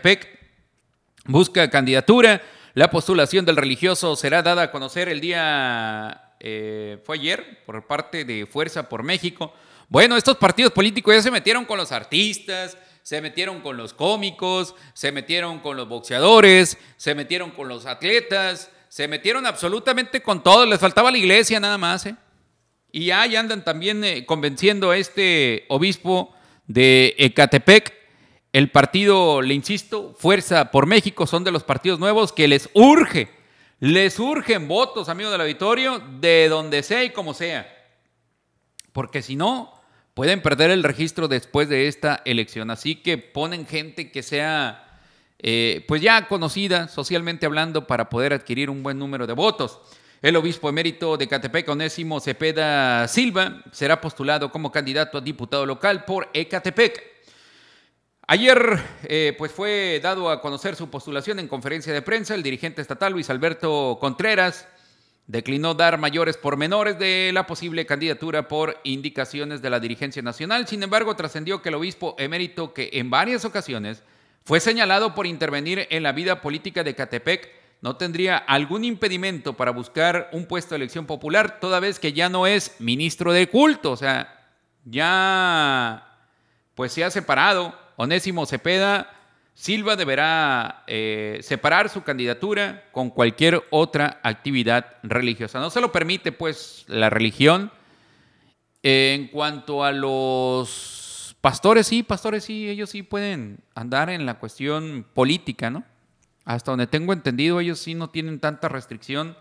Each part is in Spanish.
Pec busca candidatura. La postulación del religioso será dada a conocer el día, eh, fue ayer, por parte de Fuerza por México. Bueno, estos partidos políticos ya se metieron con los artistas, se metieron con los cómicos, se metieron con los boxeadores, se metieron con los atletas, se metieron absolutamente con todos Les faltaba la iglesia nada más. ¿eh? Y ahí andan también eh, convenciendo a este obispo de Ecatepec el partido, le insisto, Fuerza por México son de los partidos nuevos que les urge, les urgen votos, amigos del auditorio, de donde sea y como sea. Porque si no, pueden perder el registro después de esta elección. Así que ponen gente que sea... Eh, pues ya conocida socialmente hablando para poder adquirir un buen número de votos. El obispo emérito de Ecatepec, Onésimo Cepeda Silva, será postulado como candidato a diputado local por Ecatepec. Ayer eh, pues fue dado a conocer su postulación en conferencia de prensa. El dirigente estatal Luis Alberto Contreras declinó dar mayores pormenores de la posible candidatura por indicaciones de la dirigencia nacional. Sin embargo, trascendió que el obispo emérito, que en varias ocasiones fue señalado por intervenir en la vida política de Catepec, no tendría algún impedimento para buscar un puesto de elección popular, toda vez que ya no es ministro de culto, o sea, ya pues se ha separado Onésimo Cepeda, Silva deberá eh, separar su candidatura con cualquier otra actividad religiosa. No se lo permite, pues, la religión. En cuanto a los pastores, sí, pastores, sí, ellos sí pueden andar en la cuestión política, ¿no? Hasta donde tengo entendido, ellos sí no tienen tanta restricción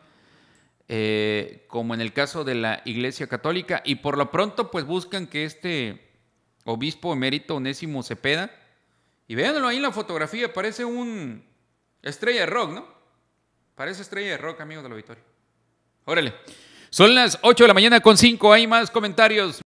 eh, como en el caso de la Iglesia Católica y por lo pronto, pues buscan que este obispo emérito Onésimo Cepeda. Y véanlo ahí en la fotografía, parece un estrella de rock, ¿no? Parece estrella de rock, amigos del auditorio. Órale. Son las 8 de la mañana con 5. Hay más comentarios.